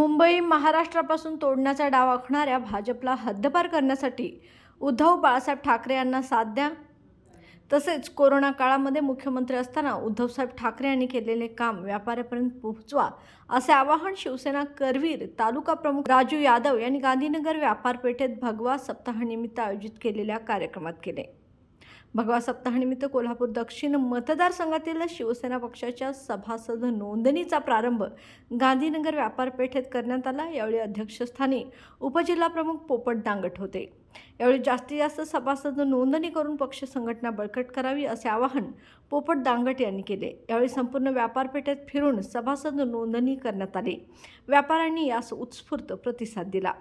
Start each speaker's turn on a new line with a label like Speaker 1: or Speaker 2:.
Speaker 1: मुंबई महाराष्ट्रापासून तोडण्याचा डाव आखणाऱ्या भाजपला हद्दपार करण्यासाठी उद्धव बाळासाहेब ठाकरे यांना साथ द्या तसेच कोरोना काळामध्ये मुख्यमंत्री असताना उद्धवसाहेब ठाकरे यांनी केलेले काम व्यापाऱ्यापर्यंत पोहोचवा असे आवाहन शिवसेना करवीर तालुका प्रमुख राजू यादव यांनी गांधीनगर व्यापारपेठेत भगवा सप्ताहानिमित्त आयोजित केलेल्या कार्यक्रमात केले भगवा सप्ताहानिमित्त कोल्हापूर दक्षिण मतदारसंघातील शिवसेना पक्षाच्या सभासद नोंदणीचा प्रारंभ गांधीनगर व्यापारपेठेत करण्यात आला यावेळी अध्यक्षस्थानी उपजिल्हाप्रमुख पोपट दांगट होते यावेळी जास्तीत जास्त सभासद नोंदणी करून पक्ष संघटना बळकट करावी असे आवाहन पोपट दांगट यांनी केले यावेळी संपूर्ण व्यापारपेठेत फिरून सभासद नोंदणी करण्यात आली व्यापाऱ्यांनी यास उत्स्फूर्त प्रतिसाद दिला